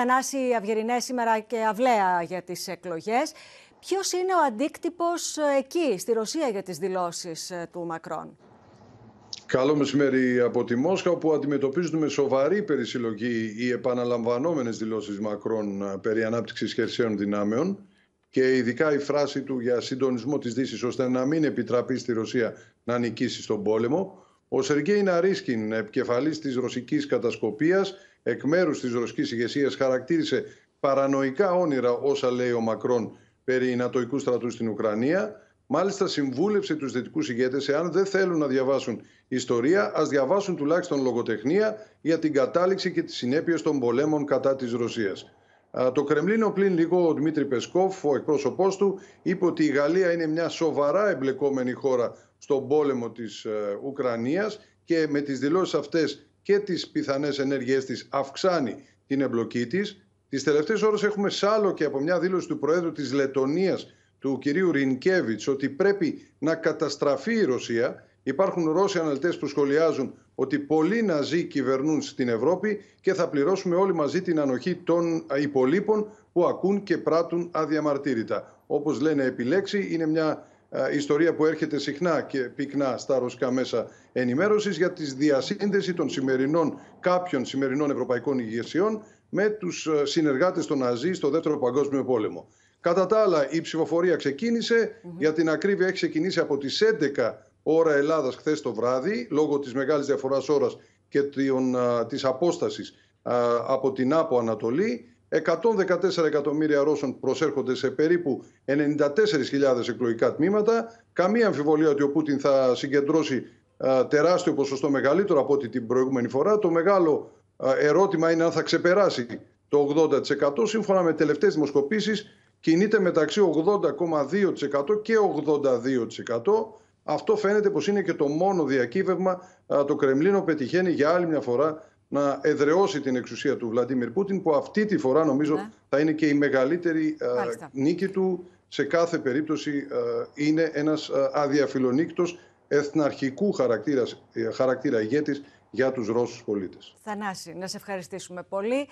Θανάση Αυγερινέ σήμερα και αυλαία για τις εκλογές. Ποιος είναι ο αντίκτυπος ε, εκεί, στη Ρωσία, για τις δηλώσεις ε, του Μακρόν. Καλό μεσημέρι από τη Μόσχα, όπου αντιμετωπίζουμε σοβαρή περισυλλογή οι επαναλαμβανόμενες δηλώσεις Μακρόν ε, περί ανάπτυξης χερσαίων δυνάμεων και ειδικά η φράση του για συντονισμό της Δύσης ώστε να μην επιτραπεί στη Ρωσία να νικήσει στον πόλεμο. Ο Σεργέι Ναρίσκιν, επικεφαλής της ρωσικής κατασκοπίας, εκ μέρους της ρωσικής ηγεσίας, χαρακτήρισε παρανοϊκά όνειρα όσα λέει ο Μακρόν περί νατοϊκού στρατού στην Ουκρανία. Μάλιστα, συμβούλευσε τους δυτικούς ηγέτες, εάν δεν θέλουν να διαβάσουν ιστορία, ας διαβάσουν τουλάχιστον λογοτεχνία για την κατάληξη και τις συνέπειες των πολέμων κατά της Ρωσίας. Το Κρεμλίνο, πλην λίγο ο Δημήτρη Πεσκόφ, ο εκπρόσωπός του, είπε ότι η Γαλλία είναι μια σοβαρά εμπλεκόμενη χώρα στον πόλεμο της ε, Ουκρανίας και με τις δηλώσεις αυτές και τις πιθανές ενέργειές της αυξάνει την εμπλοκή της. Τις τελευταίες ώρες έχουμε σάλο και από μια δήλωση του Προέδρου της Λετωνίας, του κυρίου Ρινκέβιτ, ότι πρέπει να καταστραφεί η Ρωσία. Υπάρχουν Ρώσοι αναλυτές που σχολιάζουν ότι πολλοί Ναζί κυβερνούν στην Ευρώπη και θα πληρώσουμε όλοι μαζί την ανοχή των υπολείπων που ακούν και πράττουν αδιαμαρτύρητα. Όπως λένε επιλέξει, είναι μια ιστορία που έρχεται συχνά και πυκνά στα ρωσικά μέσα ενημέρωσης για τη διασύνδεση των σημερινών, κάποιων σημερινών ευρωπαϊκών ηγεσιών με τους συνεργάτες των Ναζί στο Δεύτερο Παγκόσμιο Πόλεμο. Κατά τα άλλα, η ψηφοφορία Για την ακρίβεια έχει ξεκινήσει από τις 11 ώρα Ελλάδας χθες το βράδυ, λόγω της μεγάλης διαφοράς ώρας και της απόστασης της από την Άπο Ανατολή, 114 εκατομμύρια Ρώσων προσέρχονται σε περίπου 94.000 εκλογικά τμήματα. Καμία αμφιβολία ότι ο Πούτιν θα συγκεντρώσει τεράστιο ποσοστό μεγαλύτερο από ό,τι την προηγούμενη φορά. Το μεγάλο ερώτημα είναι αν θα ξεπεράσει το 80%. Σύμφωνα με τελευταίες δημοσκοπήσεις κινείται μεταξύ 80,2% και 82%. Αυτό φαίνεται πως είναι και το μόνο διακύβευμα το Κρεμλίνο πετυχαίνει για άλλη μια φορά να εδρεώσει την εξουσία του Βλαντίμιρ Πούτιν που αυτή τη φορά νομίζω ναι. θα είναι και η μεγαλύτερη νίκη του. Σε κάθε περίπτωση είναι ένας αδιαφιλονίκτος εθναρχικού χαρακτήρας, ε, χαρακτήρα ηγέτης για τους Ρώσους πολίτες. Θανάση, να σε ευχαριστήσουμε πολύ.